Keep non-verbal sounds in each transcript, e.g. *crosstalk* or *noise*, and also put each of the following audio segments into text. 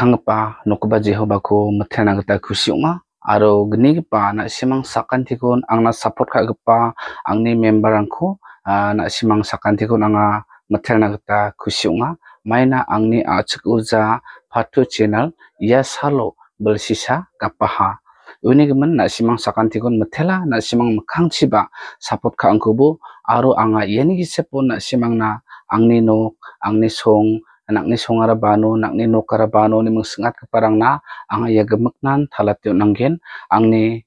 kangpa nokba jehoba ko mathena gata a aro gnigpa na simang sakan kon angna support kha gpa angni member angko na simang sakanti kon anga mathena gata khusiuma maina angni achuk uja phatu channel yes halo balsisa kapaha unigman na simang sakanti kon mathela na simang mkhangchiba support kha angko bu aro anga yeni hisepon na simang na angni nok angni song anak ni sungarabano nak ni nokarabano ni mengsengat keparang eh, na ang gemek nan thalat yo nanggen ang ni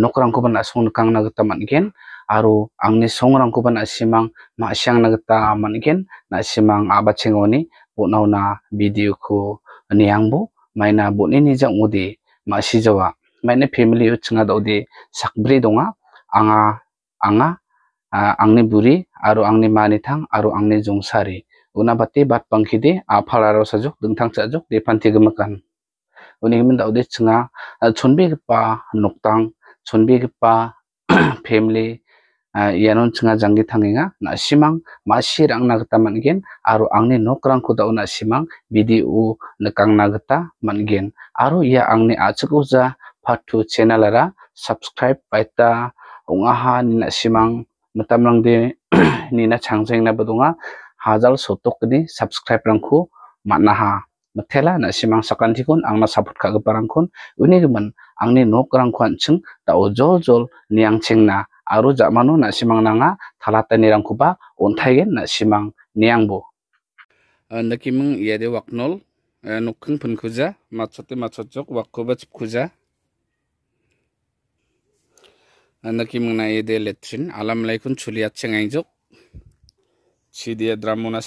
nokrang ko na sung kang nagtaman gen aru ang ni songrang ko na simang ma gata man gen na simang abat singoni bu na video ko ang bu may na bu ni nijang udi ma sijawa may na family ut nga daw sakbri donga anga anga ah, ang ni buri aru angni manitang aru angni jongsari unapati bat pangki di apalaro sajuk dingthang chajuk depanti gemakan uni min daudi chinga eh, chunbegipa noktang chunbegipa *clears throat* family yanon eh, chinga jangi thanginga na simang masi rangna gata mangen aro angni nokrangko da una simang bidi u nakangna gata mangen aro ya angni achuk uja patu channel ara subscribe paita ungaha nina simang matamrang de *clears throat* nina changjeng na badunga hajal sotok ni subscribe rangku matnaha mathela na simang sakanthi kun angna support kha gaparang kun uni gman angni nok rang khan chung ta ojol jol niang na aru jamano na simang nanga thalata ni rangku rang kuba gen na simang niang bo nakimung yede waknol e, nukkung phun khuja machote machojok wakkoba chip khuja nakimung na yede letrin alam laikun chuliat chengai jok salbenga. দ্রামুনা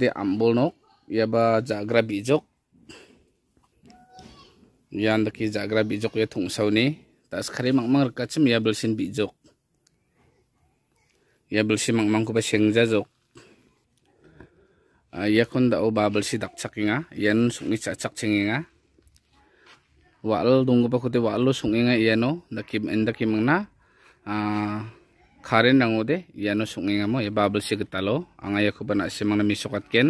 de ambol nok, ya ba jagra bijok. yan daki jagra bijok ya tung sauni. tas kari mang rekacem ya belsin bijok ya belsi mang ko paseng jazok ya kun ba babel si dakcak inga yan sungi cacak cenginga wal dunggu pakuti walu sunginga iano daki endaki na uh, karen nang ode iano ngamo ya bubble si getalo ang ayako ba na simang namisokat ken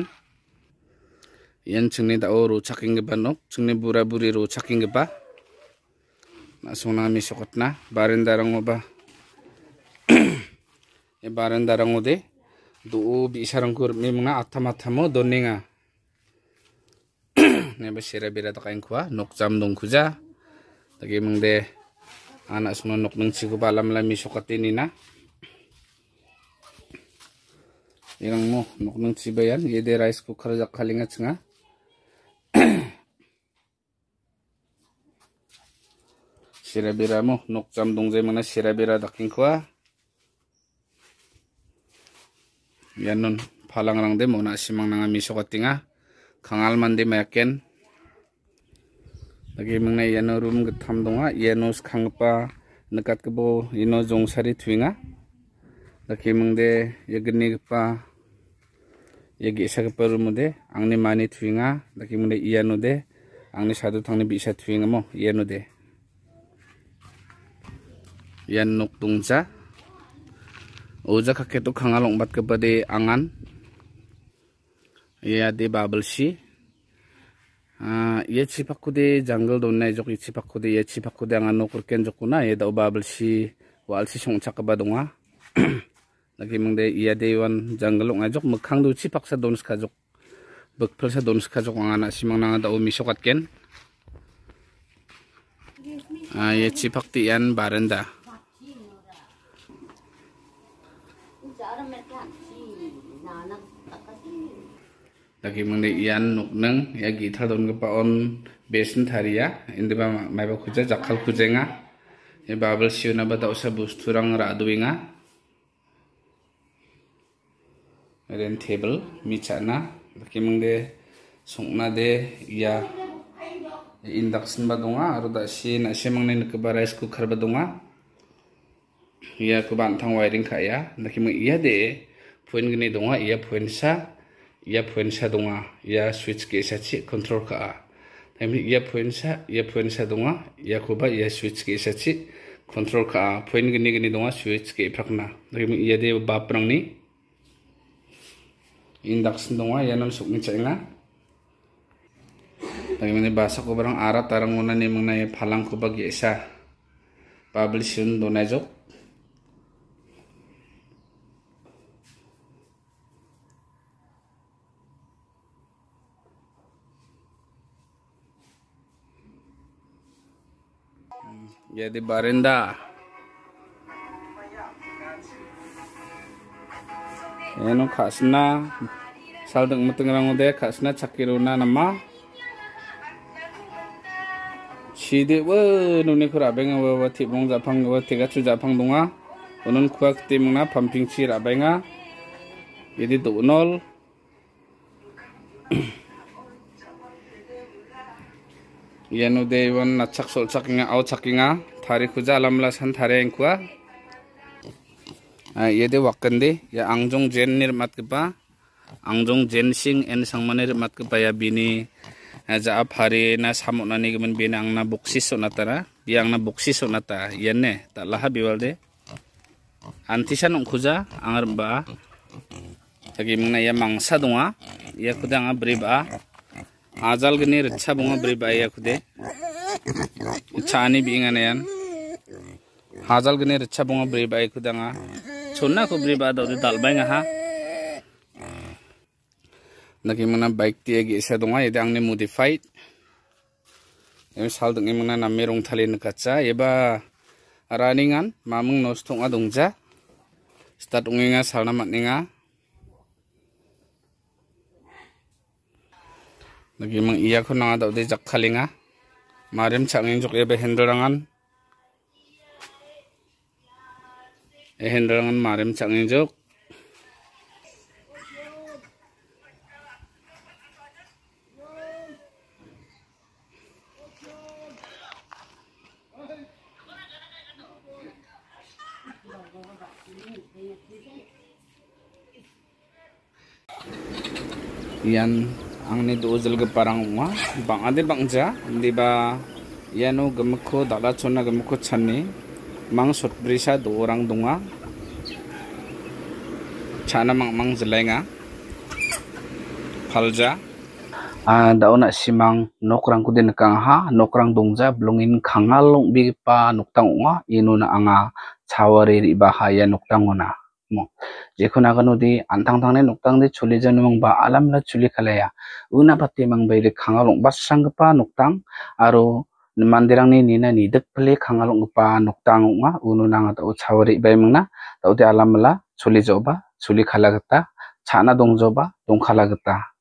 yan cengni dao rucaking geba nok cengni bura buri rucaking geba na suna misokat na baren darang ba ya baren darang ode duu bi kur mi mga atam atamo doninga ne ba sira bira takain kwa nok jam dong kuja tagi deh. anas nunok ng sigubalam lami sukatin nina yang mo nok ng sibayan yede rice cooker jak kalingat nga *clears throat* sirabira mo nok jam dong jay sirabira daking kwa yan nun palang rang de mo na simang nanga miso katinga kangal man de lagi mengenai yano room getam donga yano skangpa nekat kebo ino sari twinga. lagi mengde yagni apa yagi isa gepa room de angni mani tuinga lagi mengde yano de angni satu tangni bisa twinga mo yano de yan nok tungsa kakek kaketu kangalong bat kepa de angan ya de bubble si Uh, ye chi pakudi j a n g a l don na jok ichi pakudi ye chi pakudi ang ano kurken jok kuna ye d a u babel si wal si song chak ba donga lagi mang de iya de wan j a n g a l e nga jok mukhang du chi pak sa don ska jok bek pel sa don ska jok ang ana si mang na n g d a u mi sokat h ken uh, ye chi pakti yan barenda lagi mengenai ian nukneng ya gitar don gepa on besin tharia ya. indeba maiba khuja jakhal khujenga ya babel siuna ba dausa busturang inga ren table mi michana lagi mengne sungna de ya, ya induction ba dunga aro da si na si mengne nekeba rice cooker ba ya kuban thang wiring kaya lagi meng iya de poin gni dunga iya point sa या point sa donga ya switch case achi control ka a tami ya point sa ya point sa donga ya ko ba ya switch case achi control ka a point gini gini donga switch ke phakna tami ya de ba prang ni induction donga ya nam sukni chainga tami mane basa ko barang ara tarang ngona ni mangna ya phalang ko ba ge sa publish don donajok यदि बारिंदा एनो खासना साल तक मतंग रंगो दे खासना छकिरुना नमा 시대와 눈에 그 라뱅아 와 티봉 자팡 와 티가 추 자팡 동아 오는 쿠악 때문에 밤핑치 라뱅아 이디 도놀 yenu de iwan natsak solsak nga au chakinga thari khuja alamla san thare engkua ah, yede wakende ya angjong jen nir matkipa angjong jen sing en manir mat kepa ya bini hari ah, hari na nani gemen bini angna boksi sonatara bi angna boksi sonata yenne ta laha biwalde antisan ongkhuja angar ba tagi mangna ya mangsa dunga ya nga briba Azal gini rica bunga beri bayi aku deh Cani bingan ya. Azal gini rica bunga beri bayi aku nggak. Cuma aku beri bayi dari dal bayi ngaha Nanti mana baik dia gi isa dunga yede angni modified Ini sal dungi mana nama rong thali ngekaca. yeba runningan mamung nostung adungja start sal nama matninga lagi mang iya ko na daw de jak khalinga marim changin jok ebe hendrangan e hendrangan marim changin jok Yan parang wa bang adil bang ja ba iano gimikko dal·a chona gimikko chani mang sot brisa do-orang dunga chana mang jelenga palja a dao ona simang nokrang kudin din ha nokrang dongja blongin khangalong bi pa noktang wa inuna na anga chawari ri bahaya noktang 뭐, 제코나가노디 안탕탕네 녹탕데 졸리자누망바 알람라 졸리칼라야 우나바티망바 이리 강아롱바 상급바 녹탕 아로 만디랑니 니나니 득플리 강아롱급바 녹탕옹아 우누나가다 오차워리 이바이망나 다우디 알람라 졸리조바 졸리칼라겠다 차나 동조바 동칼라겠다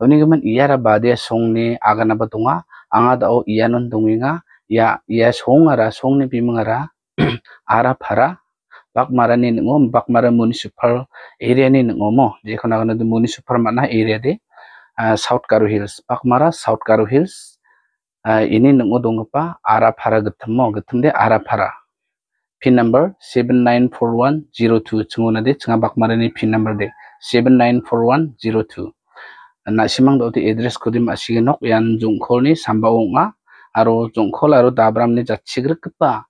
어니그만 이야라 바디야 송네 아가나바 동아 앙아다오 이야논 동이가 야 이야 송아라 송네 비망아라 *clears throat* 아라파라 bakmarani nungo Mara municipal area ni ngomo, mo jekhon agana de municipal mana area de ah, south karu hills Mara south karu hills ah, ini nungo dongpa ara phara gtham mo de ara para pin number 794102 chungona de chunga Mara ni pin number de 794102 nasimang simang ti address kodim asigenok yan jungkol ni sambao nga aro jungkol aro dabram ni jatchigrik pa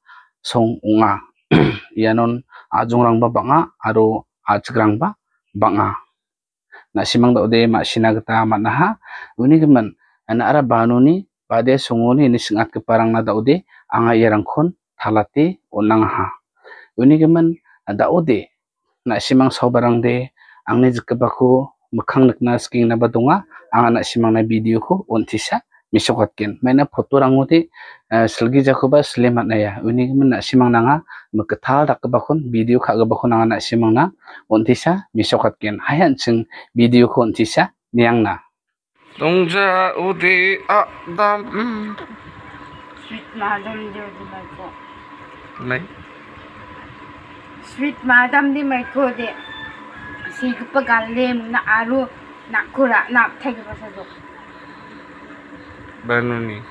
song nga yanon *clears throat* ajungrangba banga aro achkrangba banga na simang da ode ma sinagta manaha uni geman ana ara banuni bade sunguni ni singat ke parang na da ode anga irangkon thalate ha uni geman da ode na simang sobarang de angni jikbaku mukhang nakna sking na badunga anga na simang na video ko ontisa misokakin maina photorang uti selgi jakoba na naya uni mena simang nanga meketal tak kebakun, video kak kebakun nanga nak simang na ontisa misokakin hayan sing video ko ontisa niang na dongja uti adam sweet madam di uti maiko nai sweet madam di maiko de sigpa galle na aru nak nakura nak thagba sa banu nih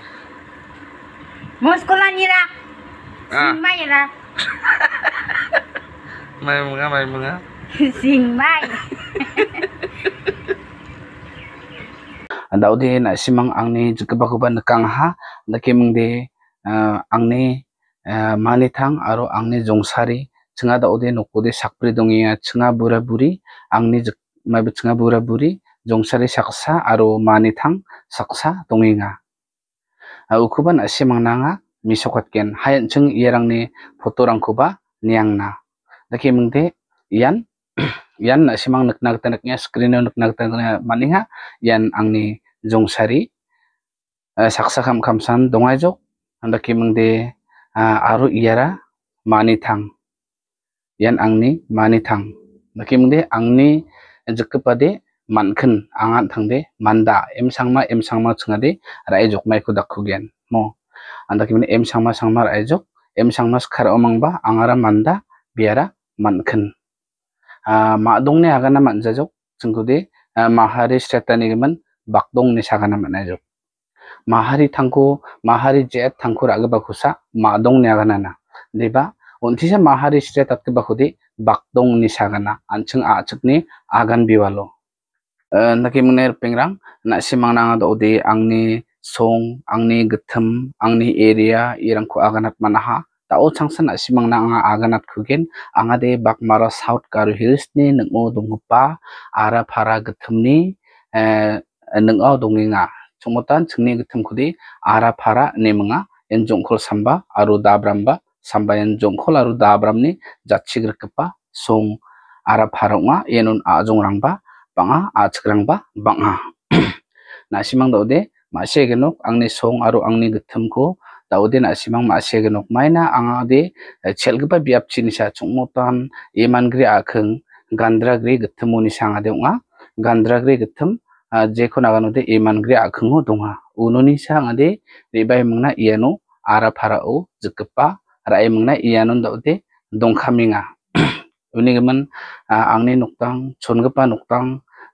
Muskulan Sing mai ra. main mga main mga. Sing mai. udah di na simang ang ni jukbakuban kang ha nakimang di eh, ang ni eh, manitang aro ang ni jongsari chunga daw di de sakpri dongiya chunga bura buri ang ni mabu chunga bura buri jongsari saksa aro manitang saksa donginga ukuban asimang nanga misokot ken hayan chung iyerang ni fotorang kuba niang na laki mengte yan *clears throat* yan nak simang nya screen na nya maninga yan ang ni sari saksakam kamsan dongajok laki mengte aru yara tang yan ang ni mani tang. laki mengte ang ni jekepade mankin angan thangde manda em sangma em sangma chungade raijok mai ko dakhu gen mo anda kimni em sangma sangma raijok em sangma skhar omangba angara manda biara mankin 아 마동네 아가나 만자족 증구데 마하리 스타타니기만 박동네 사가나 만나족 마하리 탕고 마하리 제 탕고 라그바 구사 마동네 아가나나 네바 온티샤 마하리 스타타트바 후디 박동네 사가나 안층 아측니 아간 비왈로 Eh, naki mengner pengrang nak simang nanga do angni song angni getem angni area irang ko aganat manaha ta o changsa nak simang nanga aganat khugen anga bakmara south karu hills ni nengo dongpa ara para getem ni eh, nengo tan chomotan chungni getem kudi ara phara nemenga enjongkhol samba aru dabramba samba enjongkhol aru dabramni jatchigir song ara pharunga enun ajong rangba panga achakrang ba banga nasimang daude mashe genok angni song aru angni githam ko daude nasimang mashe genok maina anga de chelgpa biap chinisa chungmotan eman gri akhang gandra gri githam uni sanga de unga gandra gri githam jeko nagano de eman gri akhang ho dunga ununi sanga de rebai mungna iano ara phara o jikpa rai mungna iano daude dongkhaminga उनिगमन आंनि नक्तां सनगोपा नक्तां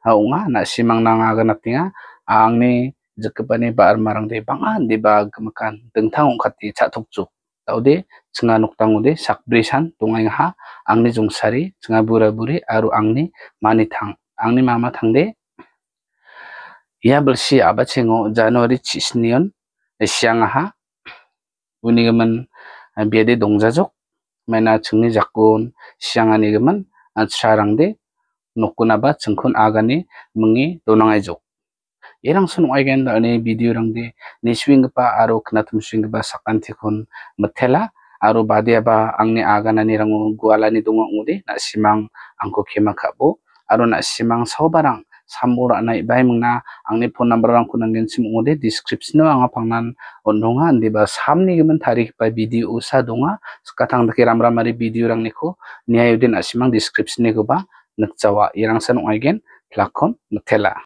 haunga na simang na tinga angni jekepani ba marang de bangan ah, de ba gemakan dengtang kati chatukjuk taude cenga sak sakbrisan tungai ha angni jungsari cenga bura-buri aru angni manitang angni mama tang tangde ia ya bersih aba cengo januari cisnion e siang ha unigemen eh, biade jajuk mena cengni jakun siangani gemen sarang de nukuna ba chungkhun agani mengi donangai jok erang sun wai da ani video rang de niswing pa aro khnatum swing ba sakanthi khun metela aro badia ba angne agana ni rangu ni dungo ngudi na simang angko kema khabo aro na simang sobarang sambor anai bai mungna angni phone number rang kun angin sim ngode description anga pangnan ononga andi ba samni gemen tarik pa video usa donga skatang dakira ramramari video rang niko na simang description ni ko ba nukchawa irang se nukgui ken kelak kon